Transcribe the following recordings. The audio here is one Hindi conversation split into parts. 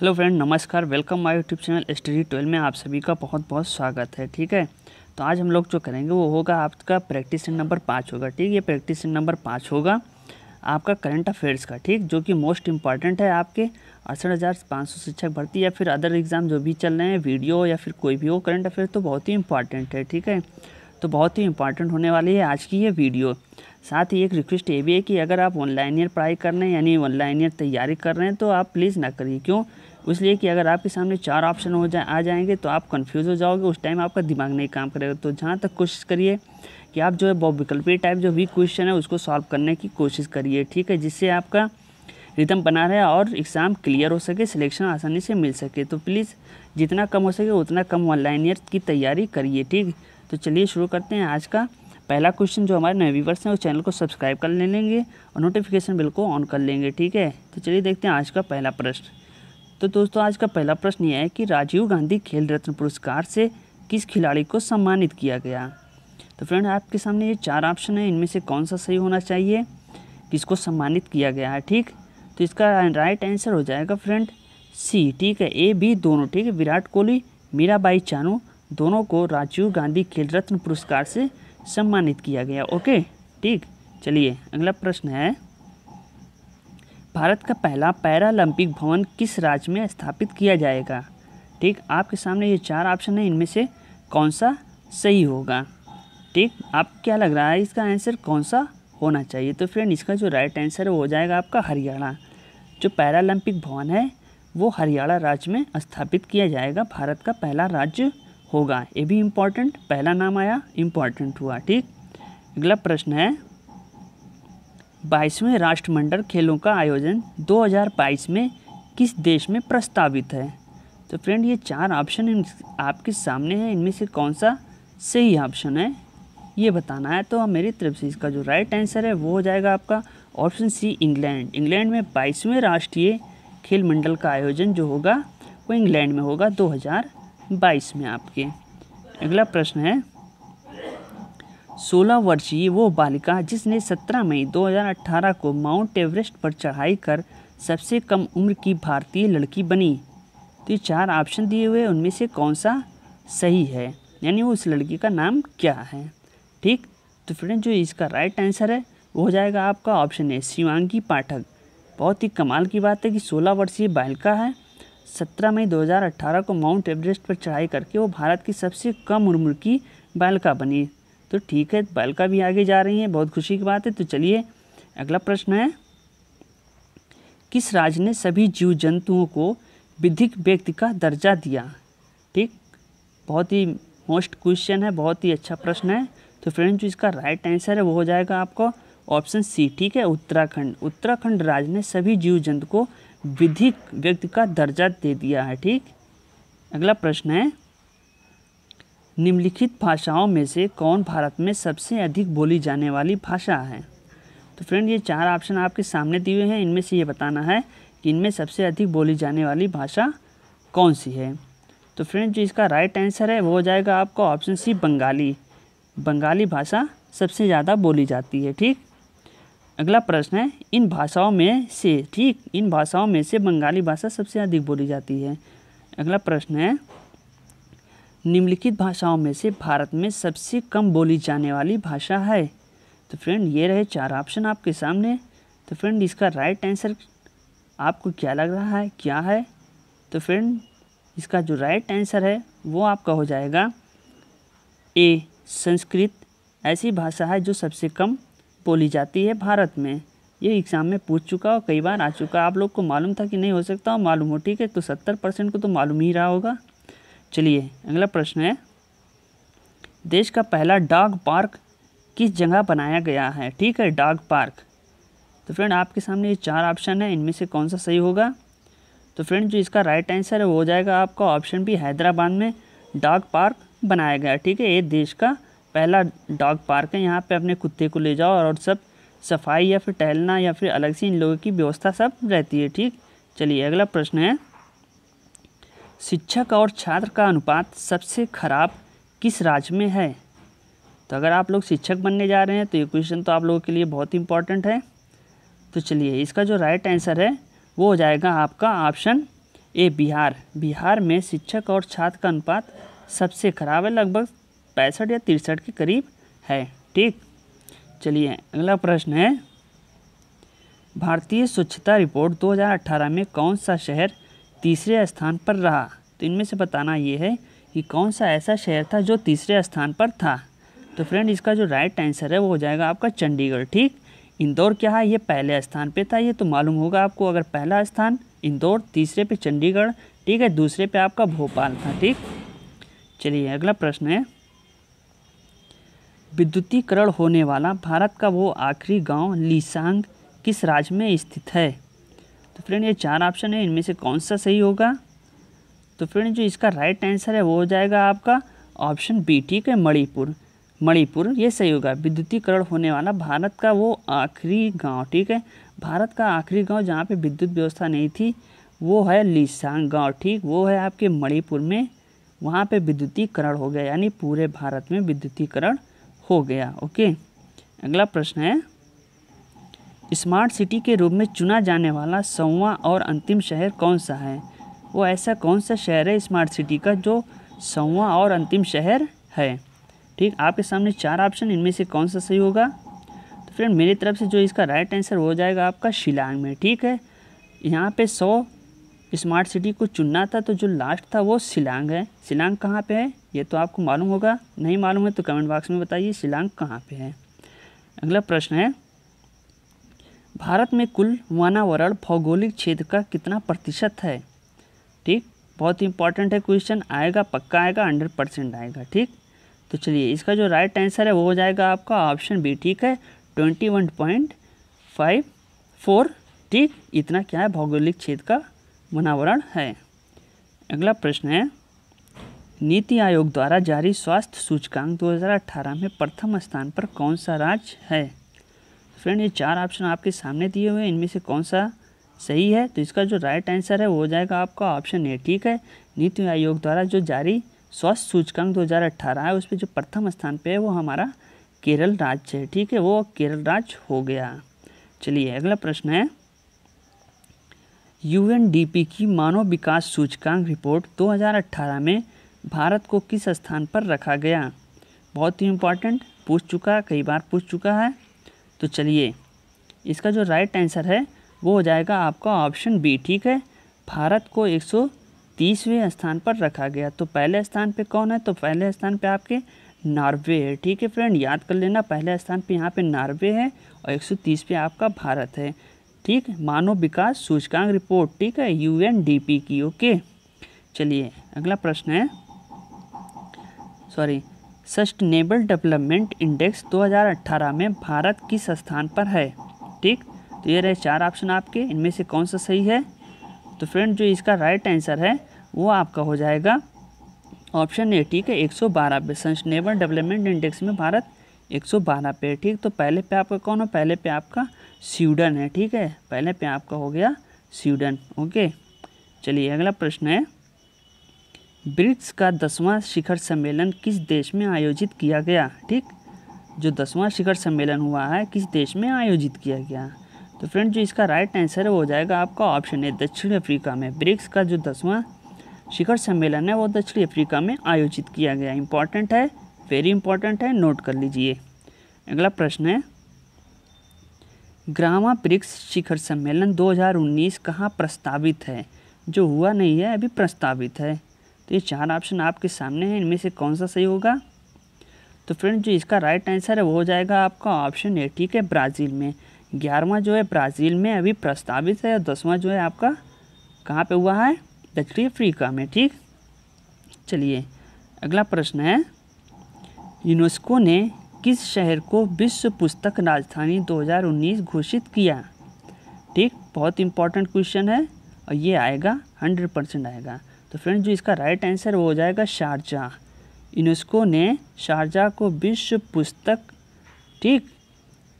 हेलो फ्रेंड नमस्कार welcome my YouTube channel study twelve में आप सभी का बहुत बहुत स्वागत है ठीक है तो आज हम लोग जो करेंगे वो होगा आपका प्रैक्टिस नंबर पाँच होगा ठीक ये प्रैक्टिस नंबर पाँच होगा आपका करंट अफेयर्स का ठीक जो कि मोस्ट इंपॉर्टेंट है आपके अड़सठ हज़ार पाँच सौ शिक्षक भर्ती या फिर अदर एग्ज़ाम जो भी चल रहे हैं वीडियो या फिर कोई भी हो करंट अफेयर तो बहुत ही इंपॉर्टेंट है ठीक है तो बहुत ही इंपॉर्टेंट होने वाली है आज की ये वीडियो साथ ही एक रिक्वेस्ट ये भी है कि अगर आप ऑनलाइन ईयर पढ़ाई कर रहे हैं यानी ऑनलाइन ईयर तैयारी कर रहे हैं तो आप प्लीज़ ना करिए क्यों इसलिए कि अगर आपके सामने चार ऑप्शन हो जाए आ जाएंगे तो आप कन्फ्यूज़ हो जाओगे उस टाइम आपका दिमाग नहीं काम करेगा तो जहाँ तक कोशिश करिए कि आप जो है बहुविकल्पी टाइप जो भी क्वेश्चन है उसको सॉल्व करने की कोशिश करिए ठीक है जिससे आपका रिदम बना रहे और एग्ज़ाम क्लियर हो सके सिलेक्शन आसानी से मिल सके तो प्लीज़ जितना कम हो सके उतना कम वन ईयर की तैयारी करिए ठीक तो चलिए शुरू करते हैं आज का पहला क्वेश्चन जो हमारे नए व्यूवर्स हैं वो चैनल को सब्सक्राइब कर ले लेंगे और नोटिफिकेशन बिल को ऑन कर लेंगे ठीक है तो चलिए देखते हैं आज का पहला प्रश्न तो दोस्तों आज का पहला प्रश्न यह है कि राजीव गांधी खेल रत्न पुरस्कार से किस खिलाड़ी को सम्मानित किया गया तो फ्रेंड आपके सामने ये चार ऑप्शन है इनमें से कौन सा सही होना चाहिए किसको सम्मानित किया गया है ठीक तो इसका राइट आंसर हो जाएगा फ्रेंड सी ठीक है ए बी दोनों ठीक है विराट कोहली मीराबाई चानू दोनों को राजीव गांधी खेल रत्न पुरस्कार से सम्मानित किया गया ओके ठीक चलिए अगला प्रश्न है भारत का पहला पैरालंपिक भवन किस राज्य में स्थापित किया जाएगा ठीक आपके सामने ये चार ऑप्शन है इनमें से कौन सा सही होगा ठीक आप क्या लग रहा है इसका आंसर कौन सा होना चाहिए तो फ्रेंड इसका जो राइट आंसर है वो हो जाएगा आपका हरियाणा जो पैरालंपिक भवन है वो हरियाणा राज्य में स्थापित किया जाएगा भारत का पहला राज्य होगा ये भी इम्पॉर्टेंट पहला नाम आया इम्पॉर्टेंट हुआ ठीक अगला प्रश्न है बाईसवें राष्ट्रमंडल खेलों का आयोजन 2022 में किस देश में प्रस्तावित है तो फ्रेंड ये चार ऑप्शन आपके सामने हैं इनमें से कौन सा सही ऑप्शन है ये बताना है तो मेरी तरफ से इसका जो राइट आंसर है वो हो जाएगा आपका ऑप्शन सी इंग्लैंड इंग्लैंड में बाईसवें राष्ट्रीय खेल मंडल का आयोजन जो होगा वो इंग्लैंड में होगा 2022 में आपके अगला प्रश्न है सोलह वर्षीय वो बालिका जिसने 17 मई 2018 को माउंट एवरेस्ट पर चढ़ाई कर सबसे कम उम्र की भारतीय लड़की बनी तो ये चार ऑप्शन दिए हुए उनमें से कौन सा सही है यानी वो उस लड़की का नाम क्या है ठीक तो फ्रेंड जो इसका राइट आंसर है वो हो जाएगा आपका ऑप्शन ए शिवांगी पाठक बहुत ही कमाल की बात है कि 16 वर्षीय बालिका है 17 मई 2018 को माउंट एवरेस्ट पर चढ़ाई करके वो भारत की सबसे कम उम्र की बालिका बनी तो ठीक है बालिका भी आगे जा रही हैं बहुत खुशी की बात है तो चलिए अगला प्रश्न है किस राज्य ने सभी जीव जंतुओं को विधिक व्यक्ति का दर्जा दिया ठीक बहुत ही मोस्ट क्वेश्चन है बहुत ही अच्छा प्रश्न है तो फ्रेंड जो इसका राइट आंसर है वो हो जाएगा आपको ऑप्शन सी ठीक है उत्तराखंड उत्तराखंड राज्य ने सभी जीव जंतु को विधिक व्यक्ति का दर्जा दे दिया है ठीक अगला प्रश्न है निम्नलिखित भाषाओं में से कौन भारत में सबसे अधिक बोली जाने वाली भाषा है तो फ्रेंड ये चार ऑप्शन आपके सामने दिए हैं इनमें से ये बताना है कि इनमें सबसे अधिक बोली जाने वाली भाषा कौन सी है तो फ्रेंड जो इसका राइट आंसर है वो हो जाएगा आपका ऑप्शन सी बंगाली बंगाली भाषा सबसे ज़्यादा बोली जाती है ठीक अगला प्रश्न है इन भाषाओं में से ठीक इन भाषाओं में से बंगाली भाषा सबसे अधिक बोली जाती है अगला प्रश्न है निम्नलिखित भाषाओं में से भारत में सबसे कम बोली जाने वाली भाषा है तो फ्रेंड ये रहे चार ऑप्शन आपके सामने तो फ्रेंड इसका राइट आंसर आपको क्या लग रहा है क्या है तो फ्रेंड इसका जो राइट आंसर है वो आपका हो जाएगा ए संस्कृत ऐसी भाषा है जो सबसे कम बोली जाती है भारत में ये एग्ज़ाम में पूछ चुका और कई बार आ चुका आप लोग को मालूम था कि नहीं हो सकता मालूम हो ठीक है तो सत्तर परसेंट को तो मालूम ही रहा होगा चलिए अगला प्रश्न है देश का पहला डॉग पार्क किस जगह बनाया गया है ठीक है डॉग पार्क तो फ्रेंड आपके सामने ये चार ऑप्शन है इनमें से कौन सा सही होगा तो फ्रेंड जो इसका राइट आंसर है वो हो जाएगा आपका ऑप्शन भी हैदराबाद में डॉग पार्क बनाया गया ठीक है ये देश का पहला डॉग पार्क है यहाँ पे अपने कुत्ते को ले जाओ और सब सफाई या फिर टहलना या फिर अलग से इन लोगों की व्यवस्था सब रहती है ठीक चलिए अगला प्रश्न है शिक्षक और छात्र का अनुपात सबसे खराब किस राज्य में है तो अगर आप लोग शिक्षक बनने जा रहे हैं तो ये क्वेश्चन तो आप लोगों के लिए बहुत इंपॉर्टेंट है तो चलिए इसका जो राइट आंसर है वो हो जाएगा आपका ऑप्शन ए बिहार बिहार में शिक्षक और छात्र का अनुपात सबसे खराब है लगभग पैंसठ या तिरसठ के करीब है ठीक चलिए अगला प्रश्न है भारतीय स्वच्छता रिपोर्ट 2018 में कौन सा शहर तीसरे स्थान पर रहा तो इनमें से बताना ये है कि कौन सा ऐसा शहर था जो तीसरे स्थान पर था तो फ्रेंड इसका जो राइट आंसर है वो हो जाएगा आपका चंडीगढ़ ठीक इंदौर क्या है ये पहले स्थान पे था ये तो मालूम होगा आपको अगर पहला स्थान इंदौर तीसरे पे चंडीगढ़ ठीक है दूसरे पे आपका भोपाल था ठीक चलिए अगला प्रश्न है विद्युतीकरण होने वाला भारत का वो आखिरी गांव लीसांग किस राज्य में स्थित है तो फ्रेंड ये चार ऑप्शन है इनमें से कौन सा सही होगा तो फ्रेंड जो इसका राइट आंसर है वो हो जाएगा आपका ऑप्शन बी ठीक है मणिपुर मणिपुर ये सही होगा विद्युतीकरण होने वाला भारत का वो आखिरी गांव ठीक है भारत का आखिरी गांव जहाँ पे विद्युत व्यवस्था नहीं थी वो है लिसांग गांव ठीक वो है आपके मणिपुर में वहाँ पे विद्युतीकरण हो गया यानी पूरे भारत में विद्युतीकरण हो गया ओके अगला प्रश्न है स्मार्ट सिटी के रूप में चुना जाने वाला सौवा और अंतिम शहर कौन सा है वो ऐसा कौन सा शहर है स्मार्ट सिटी का जो सौवा और अंतिम शहर है ठीक आपके सामने चार ऑप्शन इनमें से कौन सा सही होगा तो फ्रेंड मेरी तरफ से जो इसका राइट आंसर हो जाएगा आपका शिलांग में ठीक है यहाँ पे सौ स्मार्ट सिटी को चुनना था तो जो लास्ट था वो शिलांग है शिलांग कहाँ पे है ये तो आपको मालूम होगा नहीं मालूम है तो कमेंट बॉक्स में बताइए शिलांग कहाँ पे है अगला प्रश्न है भारत में कुल वानावरण भौगोलिक क्षेत्र का कितना प्रतिशत है ठीक बहुत इंपॉर्टेंट है क्वेश्चन आएगा पक्का आएगा हंड्रेड परसेंट आएगा ठीक तो चलिए इसका जो राइट आंसर है वो हो जाएगा आपका ऑप्शन बी ठीक है twenty one point five four ठीक इतना क्या है भौगोलिक क्षेत्र का वनावरण है अगला प्रश्न है नीति आयोग द्वारा जारी स्वास्थ्य सूचकांक दो में प्रथम स्थान पर कौन सा राज्य है फ्रेंड ये चार ऑप्शन आपके सामने दिए हुए हैं इनमें से कौन सा सही है तो इसका जो राइट आंसर है वो हो जाएगा आपका ऑप्शन ए ठीक है नीति आयोग द्वारा जो जारी स्वास्थ्य सूचकांक 2018 है उस पर जो प्रथम स्थान पे है वो हमारा केरल राज्य है ठीक है वो केरल राज्य हो गया चलिए अगला प्रश्न है यू की मानव विकास सूचकांक रिपोर्ट दो में भारत को किस स्थान पर रखा गया बहुत ही इम्पॉर्टेंट पूछ चुका कई बार पूछ चुका है तो चलिए इसका जो राइट आंसर है वो हो जाएगा आपका ऑप्शन बी ठीक है भारत को एक सौ तीसवें स्थान पर रखा गया तो पहले स्थान पे कौन है तो पहले स्थान पे आपके नॉर्वे है ठीक है फ्रेंड याद कर लेना पहले स्थान पे यहाँ पे नॉर्वे है और 130 पे आपका भारत है ठीक मानव विकास सूचकांक रिपोर्ट ठीक है यूएनडीपी की ओके चलिए अगला प्रश्न है सॉरी सस्टेनेबल डेवलपमेंट इंडेक्स 2018 में भारत किस स्थान पर है ठीक तो ये रहे चार ऑप्शन आपके इनमें से कौन सा सही है तो फ्रेंड जो इसका राइट आंसर है वो आपका हो जाएगा ऑप्शन ए ठीक है 112 पे सस्टेनेबल डेवलपमेंट इंडेक्स में भारत 112 पे ठीक तो पहले पे आपका कौन हो पहले पे आपका स्वीडन है ठीक है पहले पे आपका हो गया स्वीडन ओके चलिए अगला प्रश्न है ब्रिक्स का दसवां शिखर सम्मेलन किस देश में आयोजित किया गया ठीक जो दसवां शिखर सम्मेलन हुआ है किस देश में आयोजित किया गया तो फ्रेंड जो इसका राइट आंसर है वो हो जाएगा आपका ऑप्शन है दक्षिण अफ्रीका में ब्रिक्स का जो दसवां शिखर सम्मेलन है वो दक्षिण अफ्रीका में आयोजित किया गया इंपॉर्टेंट है वेरी इंपॉर्टेंट है नोट कर लीजिए अगला प्रश्न है ग्रामा ब्रिक्स शिखर सम्मेलन 2019 कहाँ प्रस्तावित है जो हुआ नहीं है अभी प्रस्तावित है तो ये चार ऑप्शन आपके सामने हैं इनमें से कौन सा सही होगा तो फ्रेंड जो इसका राइट आंसर है वो हो जाएगा आपका ऑप्शन ए ठीक है ब्राज़ील में ग्यारहवा जो है ब्राज़ील में अभी प्रस्तावित है और दसवां जो है आपका कहाँ पे हुआ है दक्षिणी अफ्रीका में ठीक चलिए अगला प्रश्न है यूनेस्को ने किस शहर को विश्व पुस्तक राजधानी 2019 घोषित किया ठीक बहुत इंपॉर्टेंट क्वेश्चन है और ये आएगा हंड्रेड परसेंट आएगा तो फ्रेंड जो इसका राइट आंसर वो हो जाएगा शारजा यूनेस्को ने शारजा को विश्व पुस्तक ठीक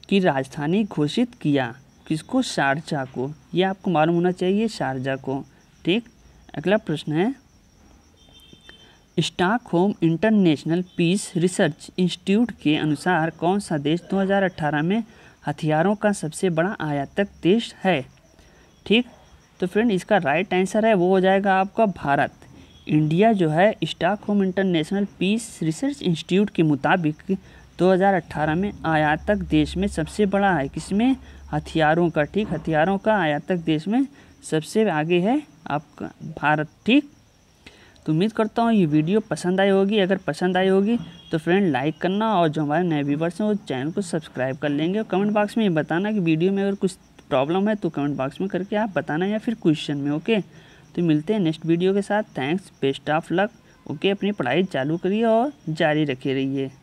की राजधानी घोषित किया किसको शारजा को ये आपको मालूम होना चाहिए शारजा को ठीक अगला प्रश्न है होम इंटरनेशनल पीस रिसर्च इंस्टीट्यूट के अनुसार कौन सा देश 2018 में हथियारों का सबसे बड़ा आयातक देश है ठीक तो फ्रेंड इसका राइट आंसर है वो हो जाएगा आपका भारत इंडिया जो है Stockholm International Peace Research Institute के मुताबिक 2018 में आयातक देश में सबसे बड़ा है किसमें हथियारों का ठीक हथियारों का आयातक देश में सबसे आगे है आपका भारत ठीक तो उम्मीद करता हूँ ये वीडियो पसंद आई होगी अगर पसंद आई होगी तो फ्रेंड लाइक करना और जो हमारे नए व्यूवर्स हैं वो चैनल को सब्सक्राइब कर लेंगे और कमेंट बॉक्स में ये बताना कि वीडियो में अगर कुछ प्रॉब्लम है तो कमेंट बॉक्स में करके आप बताना या फिर क्वेश्चन में ओके तो मिलते हैं नेक्स्ट वीडियो के साथ thanks best of luck okay अपनी पढ़ाई चालू करिए और जारी रखे रहिए